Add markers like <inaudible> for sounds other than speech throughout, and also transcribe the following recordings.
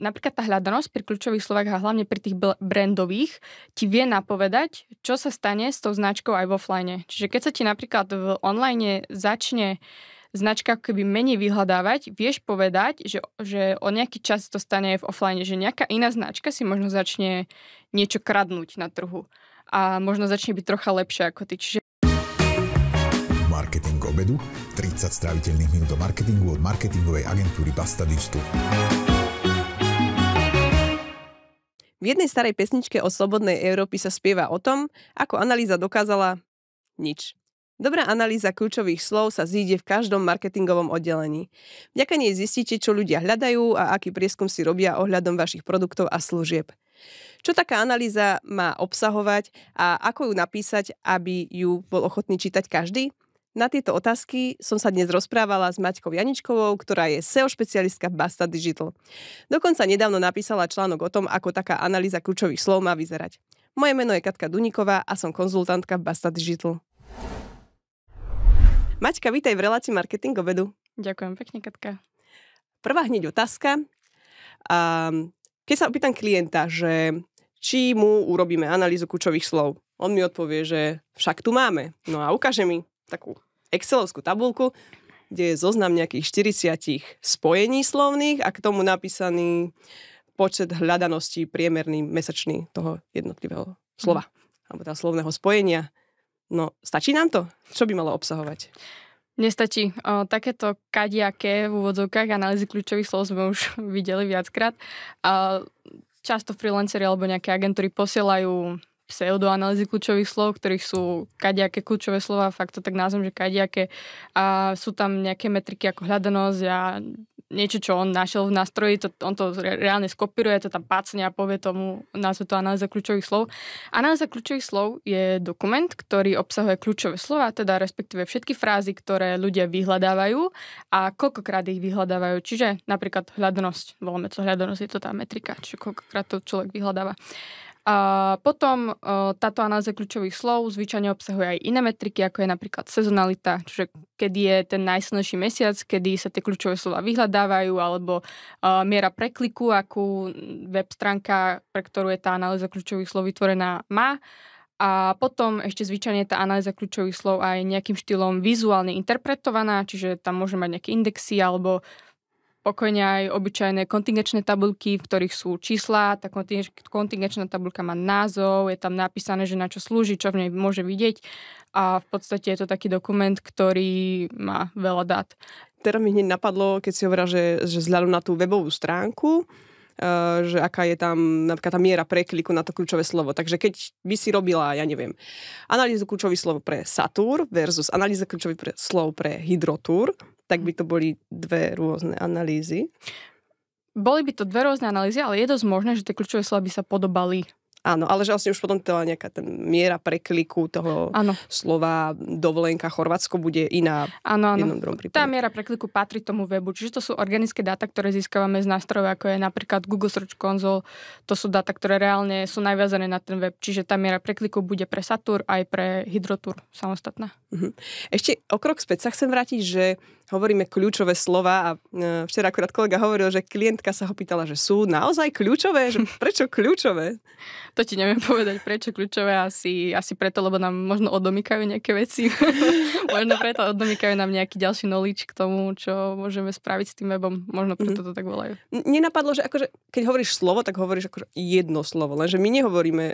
napríklad tá hľadanosť pri kľúčových slovách a hlavne pri tých brandových ti vie napovedať, čo sa stane s tou značkou aj v offline. Čiže keď sa ti napríklad v online začne značka keby menej vyhľadávať, vieš povedať, že, že o nejaký čas to stane v offline, že nejaká iná značka si možno začne niečo kradnúť na trhu a možno začne byť trocha lepšia ako ty. Čiže Marketing obedu, 30 stráviteľných minút o marketingu od marketingovej agentúry Basta Digital. V jednej starej pesničke o slobodnej Európy sa spieva o tom, ako analýza dokázala nič. Dobrá analýza kľúčových slov sa zíde v každom marketingovom oddelení. Vďaka nej zistíte, čo ľudia hľadajú a aký prieskum si robia ohľadom vašich produktov a služieb. Čo taká analýza má obsahovať a ako ju napísať, aby ju bol ochotný čítať každý? Na tieto otázky som sa dnes rozprávala s Maťkou Janičkovou, ktorá je SEO špecialistka v Basta Digital. Dokonca nedávno napísala článok o tom, ako taká analýza kľúčových slov má vyzerať. Moje meno je Katka Duniková a som konzultantka v Basta Digital. Maťka, vítaj v relácii Marketing obedu. Ďakujem pekne, Katka. Prvá hneď otázka. Um, keď sa opýtam klienta, že či mu urobíme analýzu kľúčových slov, on mi odpovie, že však tu máme. No a ukáže mi takú Excelovskú tabulku, kde je zoznam nejakých 40 spojení slovných a k tomu napísaný počet hľadaností priemerný mesačný toho jednotlivého mhm. slova, mm. alebo toho teda slovného spojenia. No, stačí nám to? Čo by malo obsahovať? Nestačí. O, takéto kadiaké v úvodzovkách analýzy kľúčových slov sme už <laughs> videli viackrát. A často freelanceri alebo nejaké agentúry posielajú pseudoanalýzy kľúčových slov, ktorých sú kadiaké kľúčové slova, fakt to tak názvom, že kadiaké. A sú tam nejaké metriky ako hľadanosť a niečo, čo on našiel v nástroji, to, on to reálne skopíruje, to tam pácne a povie tomu, názve to analýza kľúčových slov. Analýza kľúčových slov je dokument, ktorý obsahuje kľúčové slova, teda respektíve všetky frázy, ktoré ľudia vyhľadávajú a koľkokrát ich vyhľadávajú. Čiže napríklad hľadnosť. voláme to hľadnosť, je to tá metrika, čiže koľkokrát to človek vyhľadáva. A potom e, táto analýza kľúčových slov zvyčajne obsahuje aj iné metriky, ako je napríklad sezonalita, čiže kedy je ten najsilnejší mesiac, kedy sa tie kľúčové slova vyhľadávajú, alebo e, miera prekliku, akú web stránka, pre ktorú je tá analýza kľúčových slov vytvorená, má. A potom ešte zvyčajne tá analýza kľúčových slov aj nejakým štýlom vizuálne interpretovaná, čiže tam môže mať nejaké indexy alebo pokojne aj obyčajné kontingenčné tabulky, v ktorých sú čísla, tá kontingenčná tabulka má názov, je tam napísané, že na čo slúži, čo v nej môže vidieť a v podstate je to taký dokument, ktorý má veľa dát. Teraz mi hneď napadlo, keď si hovorila, že, že vzhľadom na tú webovú stránku, Eh, že aká je tam napríklad tá miera prekliku na to kľúčové slovo. Takže keď by si robila, ja neviem, analýzu kľúčových slov pre satúr versus analýza kľúčových pre, slov pre Hydrotúr, tak by to boli dve rôzne analýzy. Boli by to dve rôzne analýzy, ale je dosť možné, že tie kľúčové slova by sa podobali Áno, ale že vlastne už potom teda nejaká ten miera prekliku toho áno. slova dovolenka Chorvátsko bude iná áno, áno. jednom druhom Tá miera prekliku patrí tomu webu, čiže to sú organické dáta, ktoré získavame z nástrojov, ako je napríklad Google Search Console. To sú dáta, ktoré reálne sú najviazané na ten web, čiže tá miera prekliku bude pre Satur aj pre Hydrotur samostatná. Uh-huh. Ešte o krok späť sa chcem vrátiť, že hovoríme kľúčové slova a e, včera akurát kolega hovoril, že klientka sa ho pýtala, že sú naozaj kľúčové? Že prečo kľúčové? To ti neviem povedať, prečo kľúčové. Asi, asi preto, lebo nám možno odomykajú nejaké veci. <laughs> možno preto odomykajú nám nejaký ďalší knowledge k tomu, čo môžeme spraviť s tým webom. Možno preto mhm. to tak volajú. Nenapadlo, že akože, keď hovoríš slovo, tak hovoríš akože jedno slovo. Lenže my nehovoríme,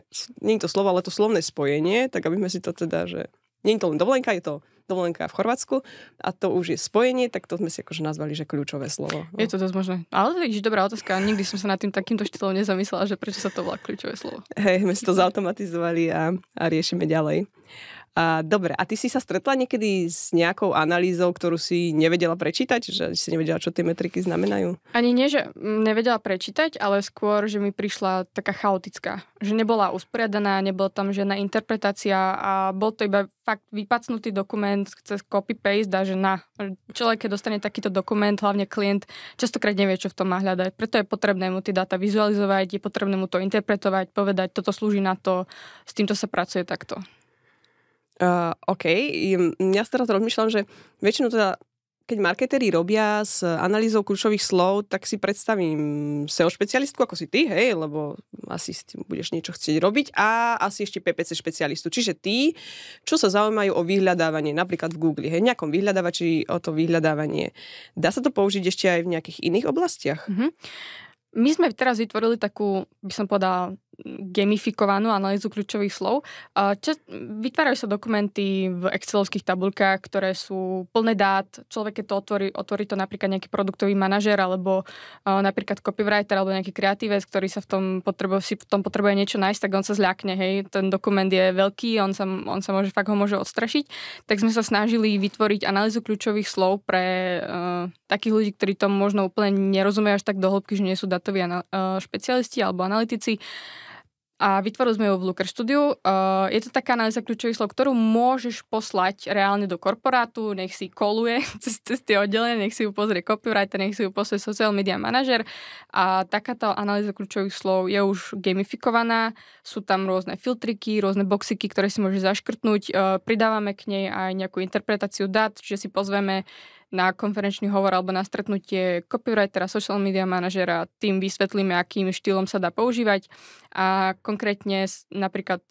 nie je to slovo, ale to slovné spojenie, tak aby sme si to teda, že nie je to len dovolenka, je to dovolenka v Chorvátsku a to už je spojenie, tak to sme si akože nazvali, že kľúčové slovo. No. Je to dosť možné. Ale vidíš, dobrá otázka. Nikdy som sa nad tým takýmto štýlom nezamyslela, že prečo sa to volá kľúčové slovo. Hej, sme si to zautomatizovali a, a riešime ďalej. A, dobre, a ty si sa stretla niekedy s nejakou analýzou, ktorú si nevedela prečítať? Že si nevedela, čo tie metriky znamenajú? Ani nie, že nevedela prečítať, ale skôr, že mi prišla taká chaotická. Že nebola usporiadaná, nebola tam žiadna interpretácia a bol to iba fakt vypacnutý dokument cez copy-paste a že na. Človek, keď dostane takýto dokument, hlavne klient, častokrát nevie, čo v tom má hľadať. Preto je potrebné mu tie dáta vizualizovať, je potrebné mu to interpretovať, povedať, toto slúži na to, s týmto sa pracuje takto. Uh, OK, ja teraz rozmýšľam, že väčšinou teda keď marketéri robia s analýzou kľúčových slov, tak si predstavím SEO špecialistku, ako si ty, hej, lebo asi s tým budeš niečo chcieť robiť a asi ešte PPC špecialistu. Čiže tí, čo sa zaujímajú o vyhľadávanie, napríklad v Google, hej, nejakom vyhľadávači o to vyhľadávanie. Dá sa to použiť ešte aj v nejakých iných oblastiach? Mm-hmm. My sme teraz vytvorili takú, by som povedala, gamifikovanú analýzu kľúčových slov. Čas, vytvárajú sa dokumenty v excelovských tabulkách, ktoré sú plné dát. Človek, keď to otvorí, otvorí to napríklad nejaký produktový manažer alebo napríklad copywriter alebo nejaký kreatívec, ktorý sa v tom potrebuje, si v tom potrebuje niečo nájsť, tak on sa zľakne. Hej. Ten dokument je veľký, on sa, on sa môže, fakt ho môže odstrašiť. Tak sme sa snažili vytvoriť analýzu kľúčových slov pre uh, takých ľudí, ktorí to možno úplne nerozumejú až tak do hĺbky, že nie sú datoví uh, špecialisti alebo analytici a vytvorili sme ju v Looker Studio. Uh, eh, je to taká analýza kľúčových slov, ktorú môžeš poslať reálne do korporátu, nech si koluje <laughs> cez, cez tie oddelenia, nech si ju pozrie copywriter, nech si ju pozrie social media manažer. A takáto analýza kľúčových slov je už gamifikovaná, sú tam rôzne filtriky, rôzne boxiky, ktoré si môžeš zaškrtnúť. Uh, pridávame k nej aj nejakú interpretáciu dát, čiže si pozveme na konferenčný hovor alebo na stretnutie copywritera, social media manažera, tým vysvetlíme, akým štýlom sa dá používať a konkrétne napríklad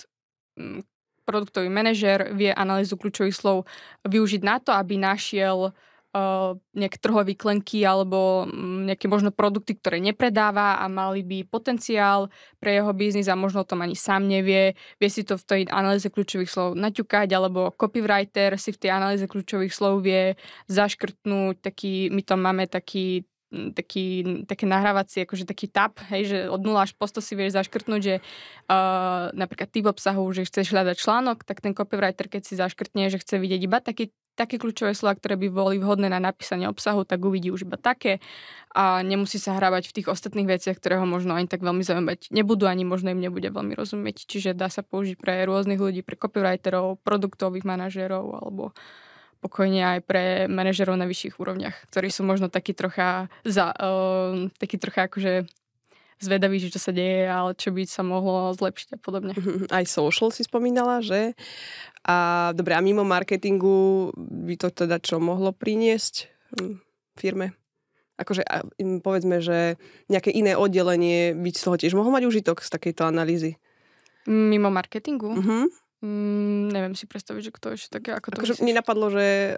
mm, produktový manažer vie analýzu kľúčových slov využiť na to, aby našiel Eh, nejaké trhové klenky alebo mm, nejaké možno produkty, ktoré nepredáva a mali by potenciál pre jeho biznis a možno o tom ani sám nevie. Vie si to v tej analýze kľúčových slov naťukať alebo copywriter si v tej analýze kľúčových slov vie zaškrtnúť taký, my tam máme taký mm, taký, také nahrávacie, akože taký tap. hej, že od 0 až po 100 si vieš zaškrtnúť, že uh, napríklad typ obsahu, že chceš hľadať článok, tak ten copywriter, keď si zaškrtne, že chce vidieť iba taký také kľúčové slova, ktoré by boli vhodné na napísanie obsahu, tak uvidí už iba také a nemusí sa hrávať v tých ostatných veciach, ktoré ho možno ani tak veľmi zaujímať nebudú, ani možno im nebude veľmi rozumieť. Čiže dá sa použiť pre rôznych ľudí, pre copywriterov, produktových manažerov alebo pokojne aj pre manažerov na vyšších úrovniach, ktorí sú možno takí trocha, za, uh, takí trocha akože zvedaví, že čo sa deje, ale čo by sa mohlo zlepšiť a podobne. <laughs> Aj social si spomínala, že? A dobre, a mimo marketingu by to teda čo mohlo priniesť hm, firme? Akože povedzme, že nejaké iné oddelenie by z toho tiež mohlo mať užitok z takejto analýzy. Mimo marketingu? Uh-huh. Mm, neviem si predstaviť, že kto ešte také ako to akože myslíš? Mne napadlo, že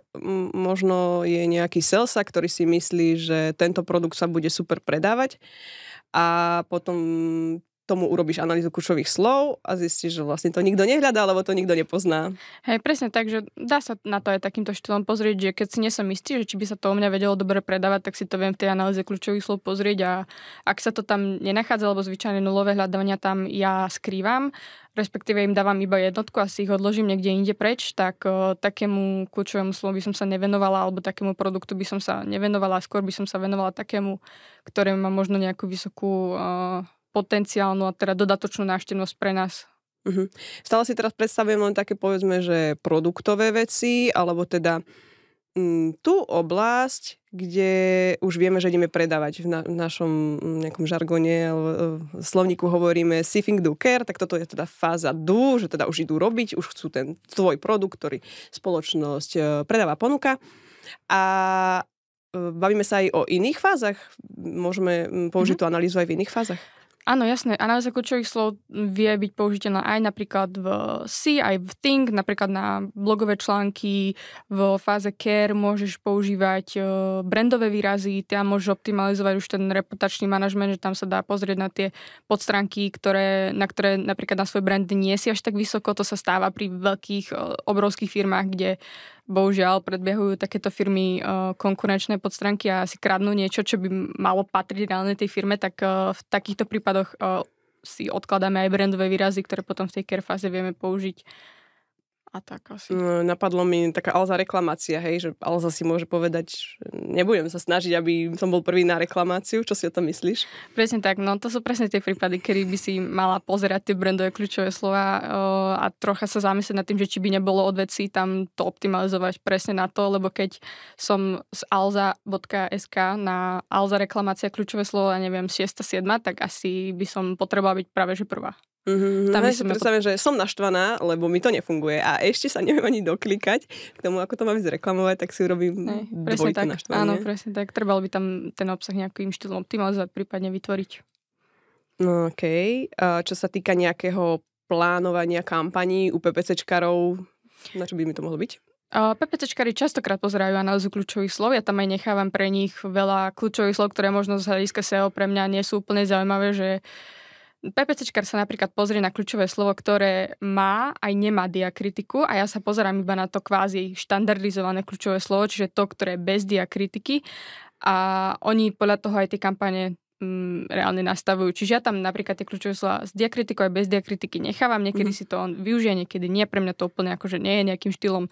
možno je nejaký salesa, ktorý si myslí, že tento produkt sa bude super predávať a potom tomu urobíš analýzu kľúčových slov a zistíš, že vlastne to nikto nehľadá, lebo to nikto nepozná. Hej, presne tak, že dá sa na to aj takýmto štýlom pozrieť, že keď si nesom istý, že či by sa to u mňa vedelo dobre predávať, tak si to viem v tej analýze kľúčových slov pozrieť a ak sa to tam nenachádza, lebo zvyčajne nulové hľadania tam ja skrývam, respektíve im dávam iba jednotku a si ich odložím niekde inde preč, tak o, eh, takému kľúčovému slovu by som sa nevenovala alebo takému produktu by som sa nevenovala, skôr by som sa venovala takému, ktoré má možno nejakú vysokú o, eh, potenciálnu a teda dodatočnú návštevnosť pre nás. Uh-huh. Stále si teraz predstavujem len také povedzme, že produktové veci, alebo teda m, mm, tú oblasť, kde už vieme, že ideme predávať v, na- v našom mm, nejakom žargone, alebo e, v slovníku hovoríme sifing do care, tak toto je teda fáza do, že teda už idú robiť, už chcú ten tvoj produkt, ktorý spoločnosť e, predáva, ponuka. A e, bavíme sa aj o iných fázach? Môžeme použiť mm-hmm. tú analýzu aj v iných fázach? Áno, jasné. Analýza kľúčových slov vie byť použiteľná aj napríklad v C, aj v Think, napríklad na blogové články, v fáze Care môžeš používať e, brandové výrazy, tam môžeš optimalizovať už ten reputačný manažment, že tam sa dá pozrieť na tie podstránky, ktoré, na ktoré napríklad na svoj brand nie si až tak vysoko, to sa stáva pri veľkých, e, obrovských firmách, kde bohužiaľ predbiehujú takéto firmy e, konkurenčné podstránky a si kradnú niečo, čo by malo patriť reálne tej firme, tak e, v takýchto prípadoch e, si odkladáme aj brandové výrazy, ktoré potom v tej care fáze vieme použiť a tak asi. Hm, napadlo mi taká Alza reklamácia, hej, že Alza si môže povedať, nebudem sa snažiť, aby som bol prvý na reklamáciu. Čo si o tom myslíš? Presne tak, no to sú presne tie prípady, kedy by si mala pozerať tie brandové kľúčové slova a trocha sa zamyslieť nad tým, že či by nebolo od veci tam to optimalizovať presne na to, lebo keď som z alza.sk na Alza reklamácia kľúčové slovo, ja neviem, 6.7., tak asi by som potrebovala byť práve že prvá. Mm-hmm, tam ja si predstavím, to... že som naštvaná, lebo mi to nefunguje a ešte sa neviem ani doklikať k tomu, ako to mám zreklamovať, tak si urobím Ej, presne tak, naštvanie. Áno, presne tak. Trebalo by tam ten obsah nejakým štýlom optimalizovať, prípadne vytvoriť. No okej. Okay. Čo sa týka nejakého plánovania kampaní u PPCčkarov, na čo by mi to mohlo byť? PPCčkari častokrát pozerajú analýzu kľúčových slov, ja tam aj nechávam pre nich veľa kľúčových slov, ktoré možno z hľadiska SEO pre mňa nie sú úplne zaujímavé, že PPCčkar sa napríklad pozrie na kľúčové slovo, ktoré má aj nemá diakritiku a ja sa pozerám iba na to kvázi štandardizované kľúčové slovo, čiže to, ktoré je bez diakritiky a oni podľa toho aj tie kampane mm, reálne nastavujú. Čiže ja tam napríklad tie kľúčové slova s diakritikou aj bez diakritiky nechávam, niekedy mm. si to on využije, niekedy nie, pre mňa to úplne akože nie je nejakým štýlom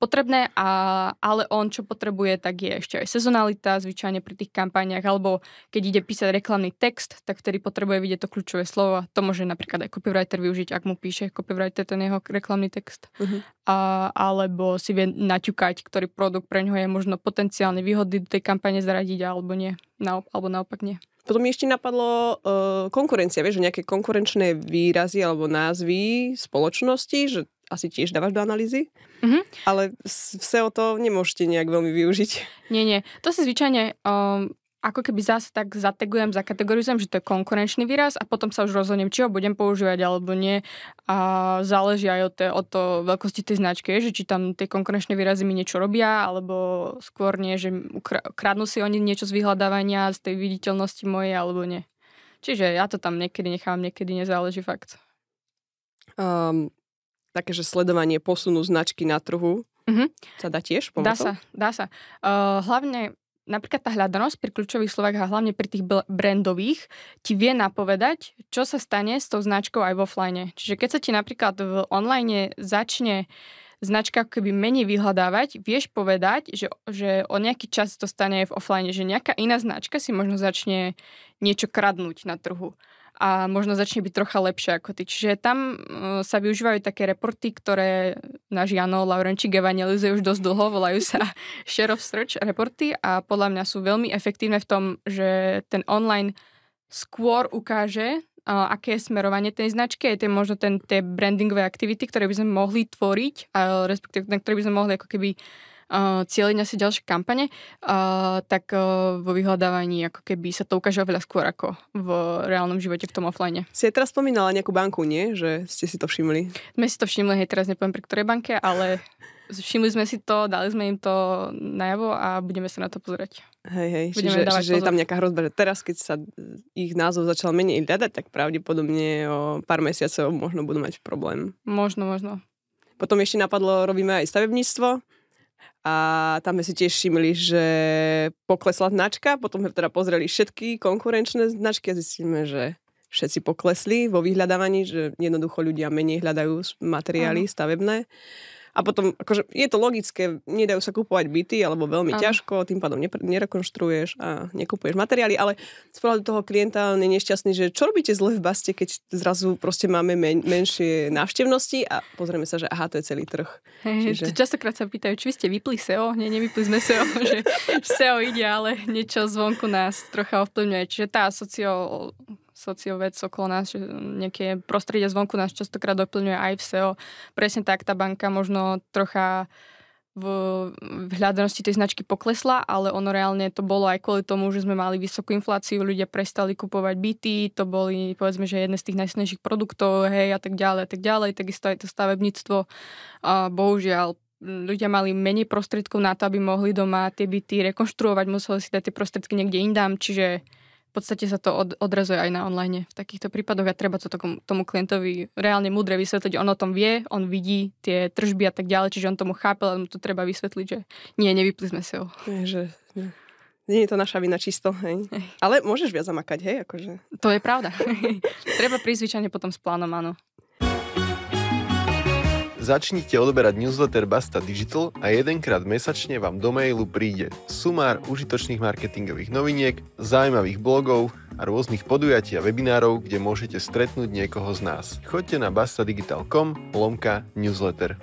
potrebné, a, ale on čo potrebuje, tak je ešte aj sezonalita, zvyčajne pri tých kampaniach, alebo keď ide písať reklamný text, tak ktorý potrebuje vidieť to kľúčové slovo. To môže napríklad aj copywriter využiť, ak mu píše copywriter ten jeho reklamný text. Uh-huh. A, alebo si vie naťukať, ktorý produkt pre ňoho je možno potenciálne výhody do tej kampane zaradiť alebo nie. Naop- alebo naopak nie. Potom mi ešte napadlo uh, konkurencia, vieš, že nejaké konkurenčné výrazy alebo názvy spoločnosti, že asi tiež dávaš do analýzy, mm-hmm. ale SEO to nemôžete nejak veľmi využiť. Nie, nie. To si zvyčajne um, ako keby zase tak zategujem, zakategorizujem, že to je konkurenčný výraz a potom sa už rozhodnem, či ho budem používať alebo nie. A záleží aj od, te, od to veľkosti tej značky, že či tam tie konkurenčné výrazy mi niečo robia, alebo skôr nie, že kradnú si oni niečo z vyhľadávania, z tej viditeľnosti mojej alebo nie. Čiže ja to tam niekedy nechám, niekedy nezáleží fakt. Um, také, že sledovanie posunu značky na trhu mm-hmm. sa dá tiež pomôcť? Dá sa, dá sa. Uh, hlavne napríklad tá hľadanosť pri kľúčových slovách a hlavne pri tých brandových ti vie napovedať, čo sa stane s tou značkou aj v offline. Čiže keď sa ti napríklad v online začne značka keby menej vyhľadávať, vieš povedať, že, že o nejaký čas to stane aj v offline, že nejaká iná značka si možno začne niečo kradnúť na trhu a možno začne byť trocha lepšie. ako ty. Čiže tam eh, sa využívajú také reporty, ktoré náš Jano Laurenčík evangelizuje už dosť dlho, volajú sa <laughs> Share of Search reporty a podľa mňa sú veľmi efektívne v tom, že ten online skôr ukáže, eh, aké je smerovanie tej značky, aj tie, možno ten, tie brandingové aktivity, ktoré by sme mohli tvoriť, respektíve na ktoré by sme mohli ako keby uh, cieľiť si ďalšie kampane, uh, tak uh, vo vyhľadávaní ako keby sa to ukáže oveľa skôr ako v reálnom živote v tom offline. Si teraz spomínala nejakú banku, nie? Že ste si to všimli? Sme si to všimli, hej, teraz nepoviem pri ktorej banke, ale všimli sme si to, dali sme im to najavo a budeme sa na to pozerať. Hej, hej, budeme čiže, čiže je tam nejaká hrozba, že teraz, keď sa ich názov začal menej hľadať, tak pravdepodobne o pár mesiacov možno budú mať problém. Možno, možno. Potom ešte napadlo, robíme aj stavebníctvo a tam sme si tiež všimli, že poklesla značka, potom sme teda pozreli všetky konkurenčné značky a zistíme, že všetci poklesli vo vyhľadávaní, že jednoducho ľudia menej hľadajú materiály Aha. stavebné a potom, akože je to logické, nedajú sa kupovať byty, alebo veľmi Aha. ťažko, tým pádom nerekonštruješ nerekonštruuješ a nekupuješ materiály, ale z pohľadu toho klienta on je nešťastný, že čo robíte zle v baste, keď zrazu proste máme men, menšie návštevnosti a pozrieme sa, že aha, to je celý trh. Hey, Čiže... Častokrát sa pýtajú, či ste vypli SEO, nie, nevypli sme SEO, <laughs> že SEO ide, ale niečo zvonku nás trocha ovplyvňuje. Čiže tá socio sociovec okolo nás, že nejaké prostredie zvonku nás častokrát doplňuje aj v SEO. Presne tak tá banka možno trocha v, v hľadanosti tej značky poklesla, ale ono reálne to bolo aj kvôli tomu, že sme mali vysokú infláciu, ľudia prestali kupovať byty, to boli povedzme, že jedné z tých najsnejších produktov, hej, a tak ďalej, a tak ďalej, takisto aj to stavebníctvo. A bohužiaľ, ľudia mali menej prostriedkov na to, aby mohli doma tie byty rekonštruovať, museli si dať tie prostriedky niekde indám, čiže v podstate sa to od, odrazuje aj na online v takýchto prípadoch a treba to tomu, tomu klientovi reálne múdre vysvetliť. On o tom vie, on vidí tie tržby a tak ďalej, čiže on tomu chápe, ale mu to treba vysvetliť, že nie, nevypli sme si ho. Nie, že... Nie. No. Nie je to naša vina čisto, hej. Ale môžeš viac zamakať, hej, akože. To je pravda. <laughs> Treba prísť potom s plánom, áno. Začnite odberať newsletter Basta Digital a jedenkrát mesačne vám do mailu príde sumár užitočných marketingových noviniek, zaujímavých blogov a rôznych podujatí a webinárov, kde môžete stretnúť niekoho z nás. Choďte na bastadigital.com lomka newsletter.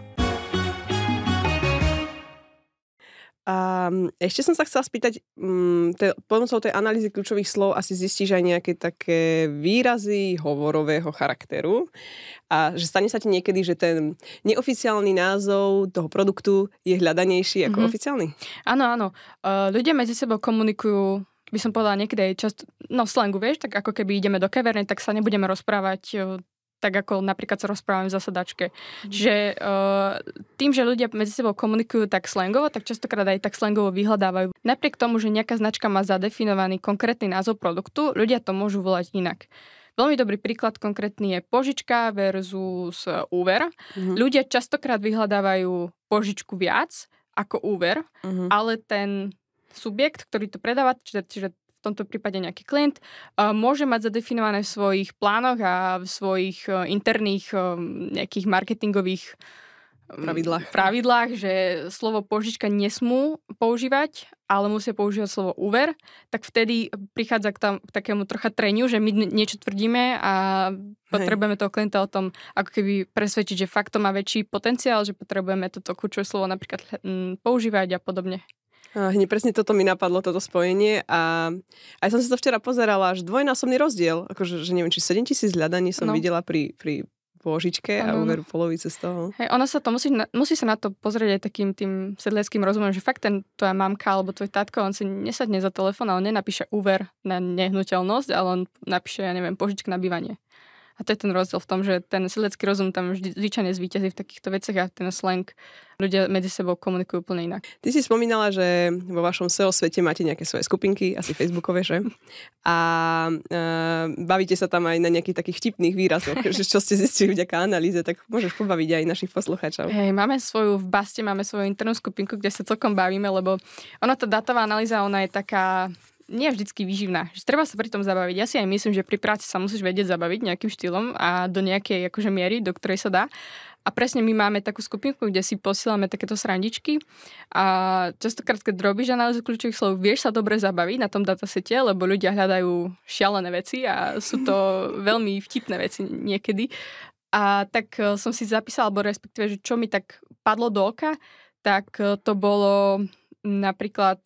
A ešte som sa chcela spýtať, mm, te, pomocou tej analýzy kľúčových slov asi zistíš aj nejaké také výrazy hovorového charakteru a že stane sa ti niekedy, že ten neoficiálny názov toho produktu je hľadanejší ako mm-hmm. oficiálny? Áno, áno. ľudia medzi sebou komunikujú by som povedala niekedy často, no slangu, vieš, tak ako keby ideme do kaverne, tak sa nebudeme rozprávať tak ako napríklad sa rozprávame v zasadačke. Mm. Čiže uh, eh, tým, že ľudia medzi sebou komunikujú tak slangovo, tak častokrát aj tak slangovo vyhľadávajú. Napriek tomu, že nejaká značka má zadefinovaný konkrétny názov produktu, ľudia to môžu volať inak. Veľmi dobrý príklad konkrétny je požička versus úver. mm Ľudia častokrát vyhľadávajú požičku viac ako úver, mm ale ten subjekt, ktorý to predáva, čiže, čiže tomto prípade nejaký klient, môže mať zadefinované v svojich plánoch a v svojich e, interných e, nejakých marketingových mm, pravidlách. pravidlách, že slovo požička nesmú používať, ale musia používať slovo úver, tak vtedy prichádza k, tam, k takému trocha treniu, že my niečo tvrdíme a potrebujeme toho klienta o tom ako keby presvedčiť, že fakt to má väčší potenciál, že potrebujeme toto kľúčové slovo napríklad hm, používať a podobne. Hne presne toto mi napadlo, toto spojenie a aj som si to včera pozerala, až dvojnásobný rozdiel, akože že neviem, či 7 tisíc hľadaní som no. videla pri, pri pôžičke a uveru polovice z toho. Hej, ona sa to musí, musí sa na to pozrieť aj takým tým sedleckým rozumom, že fakt ten tvoja mamka alebo tvoj tatko, on si nesadne za telefón a on nenapíše úver na nehnuteľnosť, ale on napíše, ja neviem, požička na bývanie. A to je ten rozdiel v tom, že ten silecký rozum tam vždy zvyčajne zvýťazí v takýchto veciach a ten slang ľudia medzi sebou komunikujú úplne inak. Ty si spomínala, že vo vašom SEO svete máte nejaké svoje skupinky, asi facebookové, že? A e, bavíte sa tam aj na nejakých takých vtipných výrazoch, že čo ste zistili vďaka analýze, tak môžeš pobaviť aj našich posluchačov. Hej, máme svoju, v Baste máme svoju internú skupinku, kde sa celkom bavíme, lebo ono, tá datová analýza, ona je taká nie vždycky výživná. Že treba sa pri tom zabaviť. Ja si aj myslím, že pri práci sa musíš vedieť zabaviť nejakým štýlom a do nejakej akože miery, do ktorej sa dá. A presne my máme takú skupinku, kde si posielame takéto srandičky a častokrát, keď robíš analýzu kľúčových slov, vieš sa dobre zabaviť na tom datasete, lebo ľudia hľadajú šialené veci a sú to <laughs> veľmi vtipné veci niekedy. A tak e, som si zapísala, alebo respektíve, že čo mi tak padlo do oka, tak e, to bolo napríklad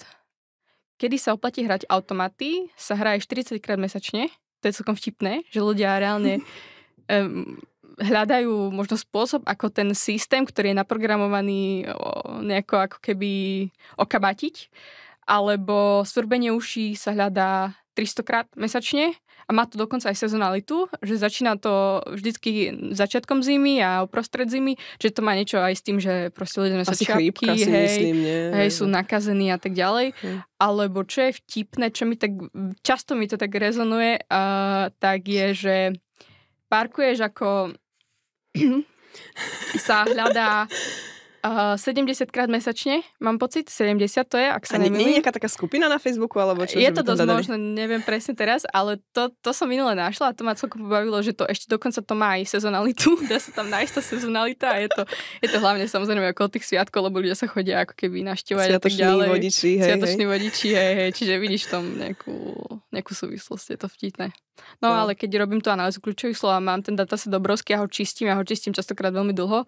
Kedy sa oplatí hrať automaty, sa hraje 40 krát mesačne. To je celkom vtipné, že ľudia reálne um, <laughs> hľadajú možno spôsob, ako ten systém, ktorý je naprogramovaný nejako ako keby okabatiť, alebo svrbenie uší sa hľadá 300 krát mesačne a má to dokonca aj sezonalitu, že začína to vždycky začiatkom zimy a uprostred zimy, že to má niečo aj s tým, že proste ľudia nosia čapky, hej, myslím, nie? hej, sú nakazení a tak ďalej. Hm. Alebo čo je vtipné, čo mi tak, často mi to tak rezonuje, uh, tak je, že parkuješ ako <clears throat> sa hľadá Uh, 70 krát mesačne, mám pocit, 70 to je, ak sa nemýlim. Nie je nejaká taká skupina na Facebooku, alebo čo? Je to dosť dadali? možné, neviem presne teraz, ale to, to som minule našla a to ma celkom pobavilo, že to ešte dokonca to má aj sezonalitu, <laughs> dá sa tam nájsť tá sezonalita a je to, je to hlavne samozrejme okolo tých sviatkov, lebo ľudia sa chodia ako keby naštívať a tak ďalej. Vodiči, hej, Sviatoční hej. vodiči, hej, hej, čiže vidíš tam nejakú, nejakú súvislosť, je to vtipné. No, no ale keď robím tú analýzu kľúčových slov a mám ten dataset obrovský, ja ho čistím, ja ho čistím častokrát veľmi dlho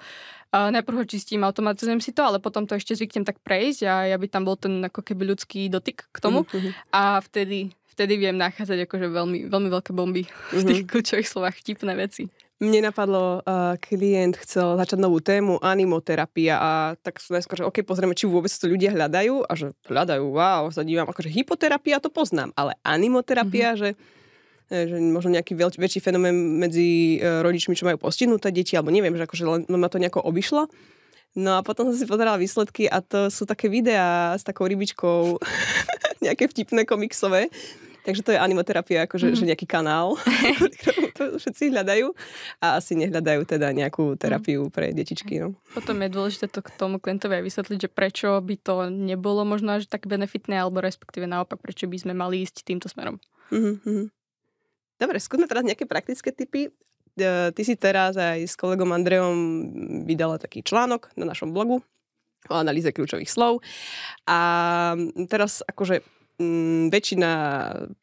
najprv ho čistím, automatizujem si to, ale potom to ešte zvyknem tak prejsť a ja by tam bol ten ako keby ľudský dotyk k tomu mm-hmm. a vtedy, vtedy viem nachádzať akože veľmi, veľmi veľké bomby mm-hmm. v mhm. tých kľúčových slovách, vtipné veci. Mne napadlo, uh, klient chcel začať novú tému, animoterapia a tak som najskôr, že OK, pozrieme, či vôbec to ľudia hľadajú a že hľadajú, wow, sa dívam, akože hypoterapia to poznám, ale animoterapia, mm-hmm. že E, že možno nejaký veľ, väčší fenomén medzi e, rodičmi, čo majú postihnuté deti, alebo neviem, že akože len ma to nejako obišlo. No a potom som si pozerala výsledky a to sú také videá s takou rybičkou, <laughs> nejaké vtipné komiksové. Takže to je animoterapia, akože mm. že nejaký kanál, <laughs> <laughs> ktorú to všetci hľadajú a asi nehľadajú teda nejakú terapiu mhm. pre detičky. No. Potom je dôležité to k tomu klientovi aj vysvetliť, že prečo by to nebolo možno až tak benefitné, alebo respektíve naopak, prečo by sme mali ísť týmto smerom. Mm-hmm. Dobre, skúsme teraz nejaké praktické typy. E, ty si teraz aj s kolegom Andreom vydala taký článok na našom blogu o analýze kľúčových slov. A teraz akože mm, väčšina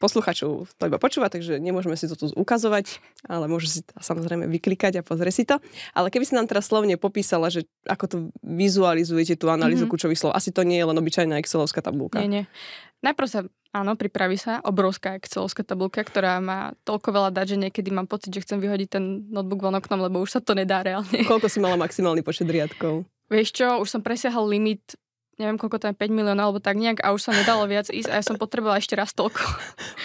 posluchačov to iba počúva, takže nemôžeme si to tu ukazovať, ale môže si to samozrejme vyklikať a pozrieť si to. Ale keby si nám teraz slovne popísala, že ako to vizualizujete tú analýzu mm-hmm. kľúčových slov, asi to nie je len obyčajná Excelovská tabulka. Nie, nie. Najprv sa Áno, pripraví sa obrovská excelovská tabulka, ktorá má toľko veľa dať, že niekedy mám pocit, že chcem vyhodiť ten notebook von oknom, lebo už sa to nedá reálne. Koľko si mala maximálny počet riadkov? Vieš čo, už som presiahal limit neviem koľko tam 5 miliónov alebo tak nejak a už sa nedalo viac ísť a ja som potrebovala ešte raz toľko.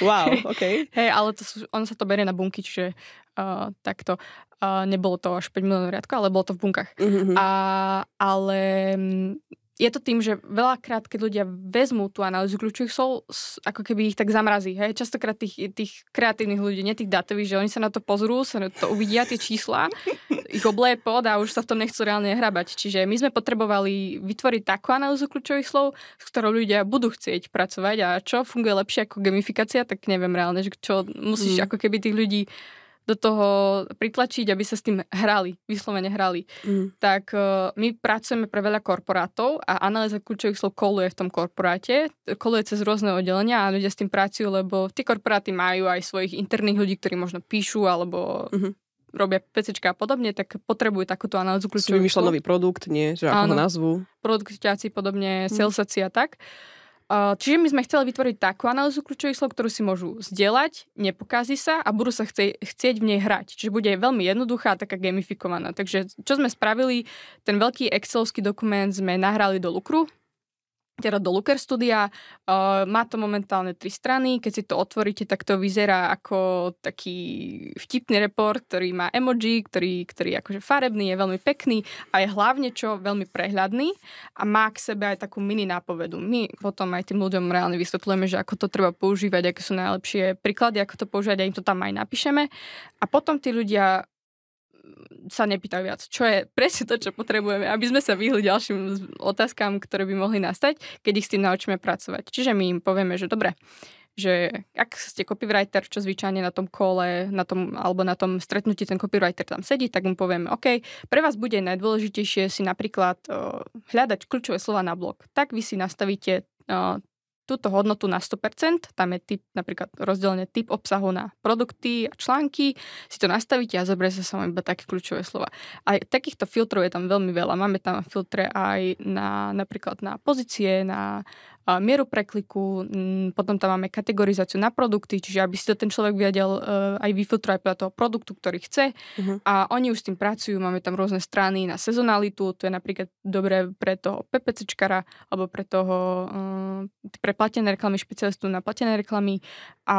Wow, <laughs> OK. Hej, ale to sú, ono sa to berie na bunky, čiže uh, takto. Uh, nebolo to až 5 miliónov riadko, ale bolo to v bunkách. Mm-hmm. A, ale mm, je to tým, že veľakrát, keď ľudia vezmú tú analýzu kľúčových slov, ako keby ich tak zamrazí. Hej? Častokrát tých, tých kreatívnych ľudí, nie tých datových, že oni sa na to pozrú, sa na to uvidia tie čísla, <laughs> ich obleje pod a už sa v tom nechcú reálne hrabať. Čiže my sme potrebovali vytvoriť takú analýzu kľúčových slov, s ktorou ľudia budú chcieť pracovať a čo funguje lepšie ako gamifikácia, tak neviem reálne, že čo musíš mm. ako keby tých ľudí do toho pritlačiť, aby sa s tým hrali, vyslovene hrali. Mm. Tak uh, my pracujeme pre veľa korporátov a analýza kľúčových slov koluje v tom korporáte, koluje cez rôzne oddelenia a ľudia s tým pracujú, lebo tie korporáty majú aj svojich interných ľudí, ktorí možno píšu alebo mm-hmm robia pecečka a podobne, tak potrebujú takúto analýzu kľúčových slov. nový produkt, nie? Že ako Áno, ho nazvu. Produktiácii podobne, mhm. salesaci a tak. Uh, Čiže my sme chceli vytvoriť takú analýzu kľúčových slov, ktorú si môžu zdieľať, nepokazí sa a budú sa chcie, chcieť v nej hrať. Čiže bude veľmi jednoduchá a taká gamifikovaná. Takže čo sme spravili, ten veľký excelovský dokument sme nahrali do Lukru, teda do Looker Studia. má to momentálne tri strany, keď si to otvoríte, tak to vyzerá ako taký vtipný report, ktorý má emoji, ktorý, ktorý je akože farebný, je veľmi pekný a je hlavne čo veľmi prehľadný a má k sebe aj takú mini nápovedu. My potom aj tým ľuďom reálne vysvetľujeme, že ako to treba používať, aké sú najlepšie príklady, ako to používať a im to tam aj napíšeme. A potom tí ľudia sa nepýtajú viac, čo je presne to, čo potrebujeme, aby sme sa vyhli ďalším otázkam, ktoré by mohli nastať, keď ich s tým naučíme pracovať. Čiže my im povieme, že dobre, že ak ste copywriter, čo zvyčajne na tom kole, na tom, alebo na tom stretnutí ten copywriter tam sedí, tak mu povieme, OK, pre vás bude najdôležitejšie si napríklad uh, hľadať kľúčové slova na blog. Tak vy si nastavíte uh, túto hodnotu na 100%, tam je typ, napríklad rozdelenie typ obsahu na produkty a články, si to nastavíte a zoberie sa sa iba také kľúčové slova. A takýchto filtrov je tam veľmi veľa. Máme tam filtre aj na, napríklad na pozície, na mieru prekliku, mm, potom tam máme kategorizáciu na produkty, čiže aby si to ten človek vedel e, aj vyfiltrovať podľa toho produktu, ktorý chce. Uh-huh. A oni už s tým pracujú, máme tam rôzne strany na sezonalitu, to je napríklad dobré pre toho PPCčkara alebo pre toho e, pre platené reklamy, špecialistu na platené reklamy a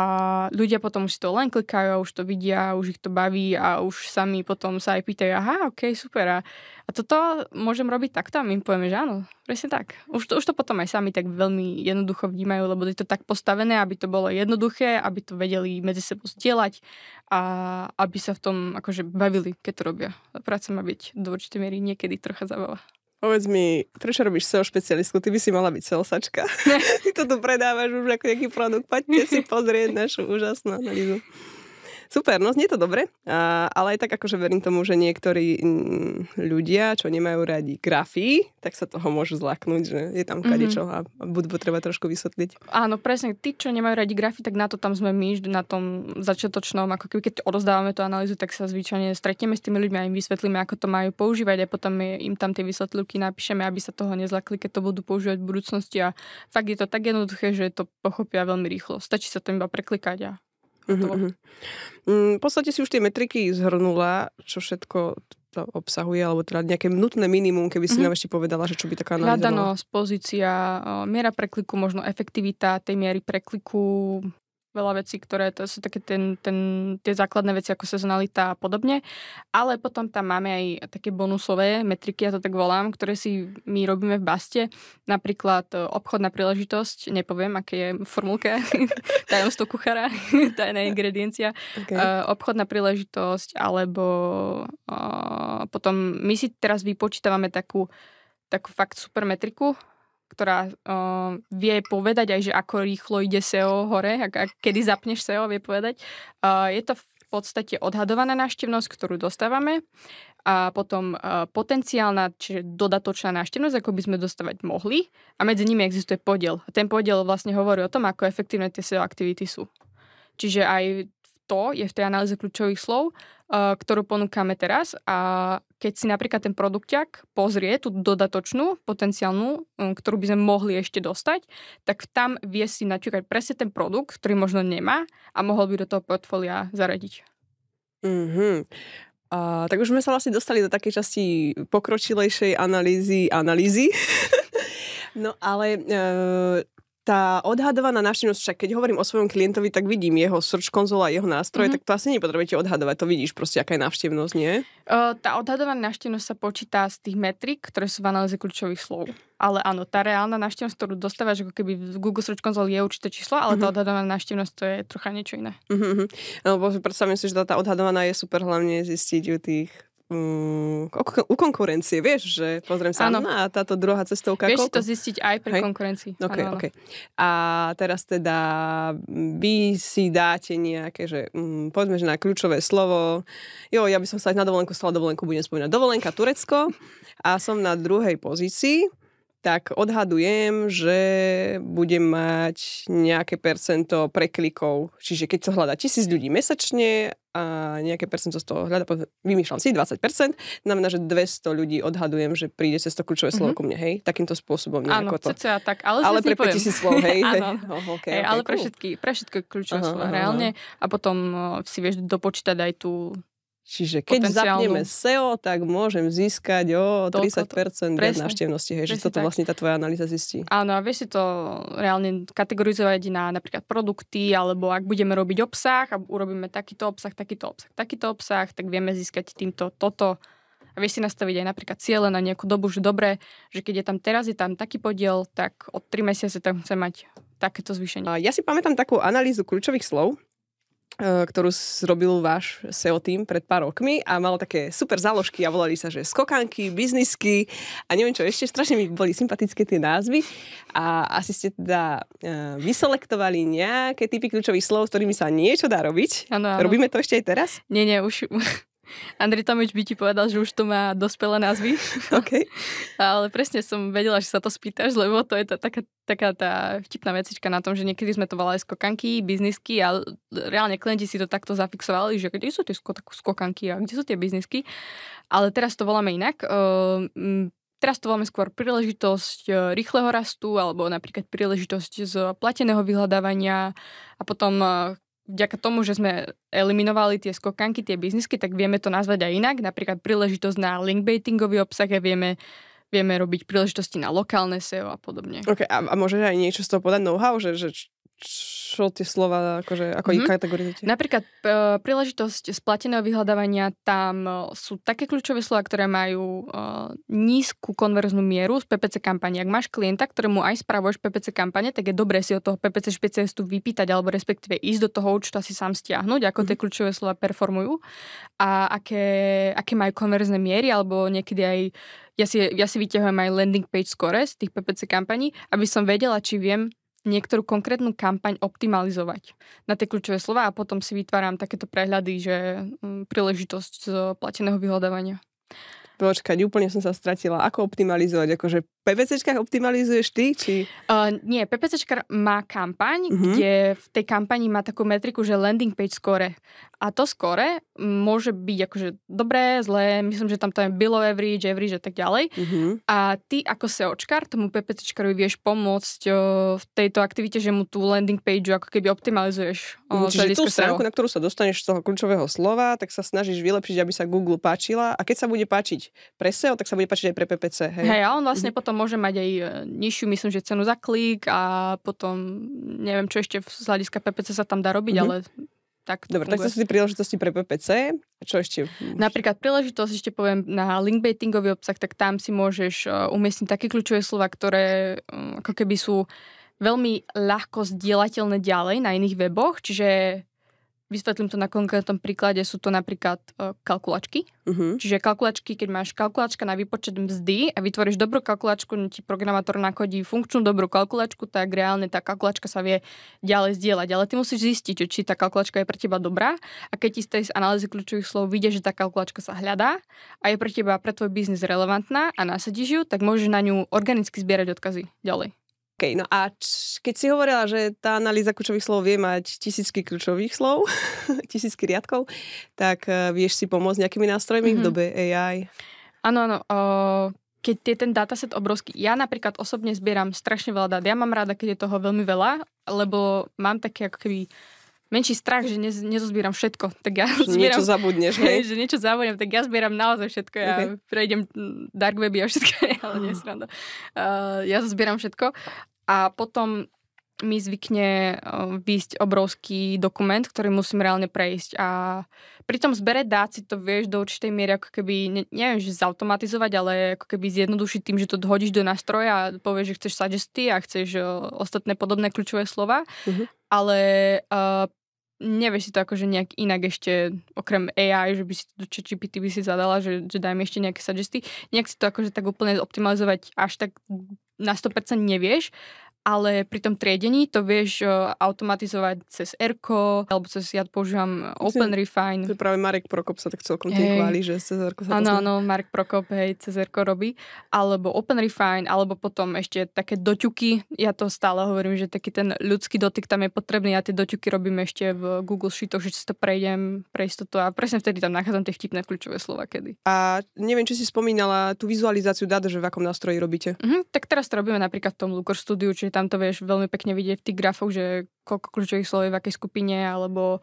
ľudia potom už si to len klikajú, už to vidia, už ich to baví a už sami potom sa aj pýtajú, aha, ok, super. A, a toto môžem robiť takto a my im povieme, že áno, presne tak. Už to, už to potom aj sami tak veľmi jednoducho vnímajú, lebo je to tak postavené, aby to bolo jednoduché, aby to vedeli medzi sebou zdieľať a aby sa v tom akože bavili, keď to robia. Práca má byť do určitej miery niekedy trocha zabava. Povedz mi, prečo robíš SEO špecialistku? Ty by si mala byť SEOsačka. <laughs> Ty to tu predávaš už ako nejaký produkt. Poďte si pozrieť našu úžasnú analýzu. Super, no znie to dobre, a, ale aj tak akože verím tomu, že niektorí mm, ľudia, čo nemajú radi grafy, tak sa toho môžu zlaknúť, že je tam mhm. kadečo mm-hmm. a budú potreba trošku vysvetliť. Áno, presne, tí, čo nemajú radi grafy, tak na to tam sme my, na tom začiatočnom, ako keby keď odozdávame tú analýzu, tak sa zvyčajne stretneme s tými ľuďmi a im vysvetlíme, ako to majú používať a potom im tam tie vysvetlivky napíšeme, aby sa toho nezlakli, keď to budú používať v budúcnosti a fakt je to tak jednoduché, že to pochopia veľmi rýchlo. Stačí sa to iba preklikať a Mm-hmm. mm-hmm. Mm, v podstate si už tie metriky zhrnula, čo všetko to obsahuje, alebo teda nejaké nutné minimum, keby si mm-hmm. nám ešte povedala, že čo by taká analýza Hľadanosť, pozícia, miera prekliku, možno efektivita tej miery prekliku, veľa vecí, ktoré to sú také ten, ten, tie základné veci ako sezonalita a podobne, ale potom tam máme aj také bonusové metriky, ja to tak volám, ktoré si my robíme v Baste, napríklad e, obchodná príležitosť, nepoviem, aké je formulka, <laughs> tajomstvo kuchára, <laughs> tajná <laughs> ingrediencia, okay. E, obchodná príležitosť, alebo e, potom my si teraz vypočítavame takú takú fakt super metriku, ktorá uh, vie povedať aj, že ako rýchlo ide SEO hore, a, a kedy zapneš SEO, vie povedať. Uh, je to v podstate odhadovaná návštevnosť, ktorú dostávame a potom uh, potenciálna, čiže dodatočná návštevnosť, ako by sme dostávať mohli a medzi nimi existuje podiel. A ten podiel vlastne hovorí o tom, ako efektívne tie SEO aktivity sú. Čiže aj to je v tej analýze kľúčových slov, ktorú ponúkame teraz a keď si napríklad ten produkťak pozrie tú dodatočnú, potenciálnu, hm, ktorú by sme mohli ešte dostať, tak tam vie si načúkať presne ten produkt, ktorý možno nemá a mohol by do toho portfólia zaradiť. Mm-hmm. A, tak už sme sa vlastne dostali do takej časti pokročilejšej analýzy analýzy. <laughs> no ale e, tá odhadovaná návštevnosť, však keď hovorím o svojom klientovi, tak vidím jeho search konzola, jeho nástroje, mm-hmm. tak to asi nepotrebujete odhadovať, to vidíš proste, aká je návštevnosť, nie? Uh, tá odhadovaná návštevnosť sa počíta z tých metrik, ktoré sú v analýze kľúčových slov. Ale áno, tá reálna návštevnosť, ktorú dostávaš, ako keby v Google Search Console je určité číslo, ale mm-hmm. tá mhm. odhadovaná návštevnosť to je trocha niečo iné. Mm-hmm. No, predstavím si, že tá, tá odhadovaná je super hlavne zistiť u tých um, u konkurencie, vieš, že pozriem sa na táto druhá cestovka. Vieš koľko? to zistiť aj pri Hej? konkurencii. Okay, ano, Ano. A teraz teda mm, vy si dáte nejaké, že um, mm, poďme, že na kľúčové slovo. Jo, ja by som sa aj na dovolenku stala dovolenku, budem spomínať dovolenka Turecko a som na druhej pozícii tak odhadujem, že budem mať nejaké percento preklikov. Čiže keď to hľadá tisíc ľudí mesačne a nejaké percento z toho hľada, vymýšľam si 20%, znamená, že 200 ľudí odhadujem, že príde cez to kľúčové slovo mm-hmm. ku mne, hej? Takýmto spôsobom Áno, to. Cca, tak, ale, <laughs> <laughs> ale pre 5000 slov, hej? hej. oh, okay, hey, okay, ale cool. pre všetky, pre všetky kľúčové aha, reálne. Aha. A potom eh, si vieš dopočítať aj tú Čiže keď zapneme SEO, tak môžem získať o 30% viac návštevnosti. Hej, že toto vlastne tá tvoja analýza zistí. Áno, a vieš si to reálne kategorizovať na napríklad produkty, alebo ak budeme robiť obsah a urobíme takýto obsah, takýto obsah, takýto obsah, tak vieme získať týmto toto. A vieš si nastaviť aj napríklad ciele na nejakú dobu, že dobre, že keď je tam teraz, je tam taký podiel, tak od 3 mesiace tam chce mať takéto zvýšenie. Ja si pamätám takú analýzu kľúčových slov, E, ktorú zrobil váš SEO tým pred pár rokmi a mal také super záložky a volali sa, že skokanky, biznisky a neviem čo, ešte strašne mi boli sympatické tie názvy a asi ste teda e, vyselektovali nejaké typy kľúčových slov, s ktorými sa niečo dá robiť. Ano, ano. Robíme to ešte aj teraz? Nie, nie, už Andrej Tomič by ti povedal, že už to má dospelé názvy. <laughs> Okay. Ale presne som vedela, že sa to spýtaš, lebo to je tá, taká, taká tá vtipná vecička na tom, že niekedy sme to volali skokanky, biznisky a reálne klienti si to takto zafixovali, že kde sú tie skokanky a kde sú tie biznisky. Ale teraz to voláme inak. Ehm, teraz to máme skôr príležitosť e, rýchleho rastu alebo napríklad príležitosť z plateného vyhľadávania a potom e, vďaka tomu, že sme eliminovali tie skokanky, tie biznisky, tak vieme to nazvať aj inak. Napríklad príležitosť na linkbaitingový obsah a vieme, vieme robiť príležitosti na lokálne SEO a podobne. Okay, a, a môžeš aj niečo z toho podať know-how, že, že čo tie slova, akože, ako mm-hmm. ich mhm. kategorizujete? Napríklad eh, príležitosť splateného vyhľadávania, tam eh, sú také kľúčové slova, ktoré majú e, nízku konverznú mieru z PPC kampane. Ak máš klienta, ktorému aj spravuješ PPC kampane, tak je dobré si od toho PPC špecialistu vypýtať, alebo respektíve ísť do toho účtu si sám stiahnuť, ako mm-hmm. tie mhm. kľúčové slova performujú a aké, aké majú konverzné miery, alebo niekedy aj ja si, ja si vyťahujem aj landing page score z tých PPC kampaní, aby som vedela, či viem niektorú konkrétnu kampaň optimalizovať na tie kľúčové slova a potom si vytváram takéto prehľady, že mm, príležitosť z plateného vyhľadávania. Počkať, úplne som sa stratila. Ako optimalizovať? Akože PPCčkách optimalizuješ ty? Či... Uh, nie, PPCčka má kampaň, uh-huh. kde v tej kampani má takú metriku, že landing page score. A to score môže byť akože dobré, zlé, myslím, že tam to je below average, average a tak ďalej. Uh-huh. A ty ako SEOčkar tomu PPCčkarovi vieš pomôcť o, v tejto aktivite, že mu tú landing page ako keby optimalizuješ. Uh, Čiže tú e stránku, na ktorú sa dostaneš z toho kľúčového slova, tak sa snažíš vylepšiť, aby sa Google páčila. A keď sa bude páčiť pre SEO, tak sa bude páčiť aj pre PPC. Hej, hey, a on vlastne mhm. potom môže mať aj e, nižšiu, myslím, že cenu za klik a potom neviem, čo ešte z hľadiska PPC sa tam dá robiť, mm-hmm. ale tak to Dobre, funguje. tak to sú tie príležitosti pre PPC. Čo ešte? Napríklad príležitosť, ešte poviem, na linkbaitingový obsah, tak tam si môžeš e, umiestniť také kľúčové slova, ktoré e, ako keby sú veľmi ľahko zdieľateľné ďalej na iných weboch, čiže Vysvetlím to na konkrétnom príklade, sú to napríklad e, kalkulačky. Uh-huh. Čiže kalkulačky, keď máš kalkulačka na výpočet mzdy a vytvoríš dobrú kalkulačku, ti programátor nakodí funkčnú dobrú kalkulačku, tak reálne tá kalkulačka sa vie ďalej zdieľať. Ale ty musíš zistiť, či tá kalkulačka je pre teba dobrá a keď ti z tej analýzy kľúčových slov vidieš, že tá kalkulačka sa hľadá a je pre teba pre tvoj biznis relevantná a nasadíš ju, tak môžeš na ňu organicky zbierať odkazy ďalej. OK, no a č- keď si hovorila, že tá analýza kľúčových slov vie mať tisícky kľúčových slov, <laughs> tisícky riadkov, tak uh, vieš si pomôcť nejakými nástrojmi mm-hmm. v mhm. dobe AI? Áno, áno. Uh, keď je ten dataset obrovský. Ja napríklad osobne zbieram strašne veľa dát. Ja mám rada, keď je toho veľmi veľa, lebo mám také ako keby menší strach, že nez, nezozbieram všetko. Tak ja že zbieram, niečo zabudneš, ne? že niečo zabudnem, <laughs> tak ja zbieram naozaj všetko. Ja okay. prejdem dark weby a všetko, <laughs> ale nie Uh, <laughs> ja zbieram všetko. A potom mi zvykne eh, výjsť obrovský dokument, ktorý musím reálne prejsť a pri tom zbere dát si to vieš do určitej miery ako keby, ne, neviem, že zautomatizovať, ale ako keby zjednodušiť tým, že to hodíš do nástroja a povieš, že chceš suggesty a chceš eh, ostatné podobné kľúčové slova, uh-huh. ale uh, nevieš si to akože nejak inak ešte, okrem AI, že by si do ChatGPT by si zadala, že, že dajme ešte nejaké suggesty, nejak si to akože tak úplne optimalizovať až tak na 100% nevieš, ale pri tom triedení to vieš eh, automatizovať cez Erko, alebo cez, ja používam eh, OpenRefine. To práve Marek Prokop sa tak celkom tým chváli, že cez Erko sa Áno, áno, Marek Prokop, hej, cez Erko robí. Alebo OpenRefine, alebo potom ešte také doťuky, ja to stále hovorím, že taký ten ľudský dotyk tam je potrebný a tie doťuky robím ešte v Google Sheetoch, že si to prejdem pre istotu a presne vtedy tam nachádzam tie vtipné kľúčové slova kedy. A neviem, či si spomínala tú vizualizáciu dát, že v akom nástroji robíte. Mhm, tak teraz to robíme napríklad v tom Looker Studio, čiže tam to vieš veľmi pekne vidieť v tých grafoch, že koľko kľúčových slov je v akej skupine, alebo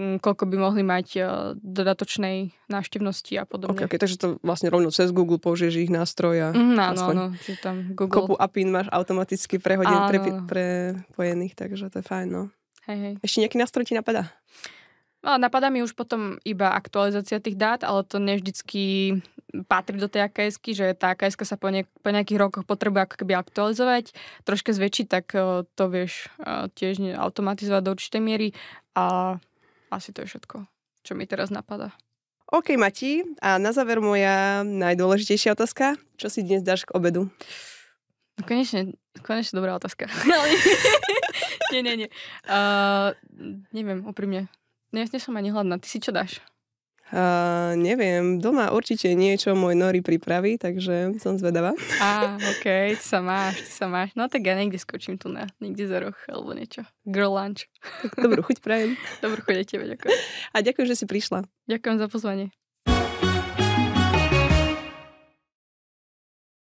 mm, koľko by mohli mať eh, dodatočnej návštevnosti a podobne. Okay, okay, takže to vlastne rovno cez Google použiješ ich nástroj a mm, áno, áno, že tam Google... kopu apín máš automaticky prehodený pre, prepojených, takže to je fajn. No. Hej, hej. Ešte nejaký nástroj ti napadá? Uh, No, napadá mi už potom iba aktualizácia tých dát, ale to nevždycky patrí do tej aks že tá aks sa po, niek- po nejakých rokoch potrebuje ako keby aktualizovať, troška zväčšiť, tak e, to vieš e, tiež automatizovať do určitej miery a asi to je všetko, čo mi teraz napadá. OK, Mati. A na záver moja najdôležitejšia otázka. Čo si dnes dáš k obedu? No konečne, konečne dobrá otázka. <laughs> nie, nie, nie. Uh, neviem, úprimne. Ne som ani hladná. Ty si čo dáš? Uh, neviem, doma určite niečo môj Nori pripraví, takže som zvedavá. Á, <laughs> ok, ty sa máš, ty sa máš. No tak ja niekde skočím tu na, niekde za roh alebo niečo. Girl lunch. Dobrú chuť prajem. <laughs> Dobrú chuť aj tebe, ďakujem. A ďakujem, že si prišla. Ďakujem za pozvanie.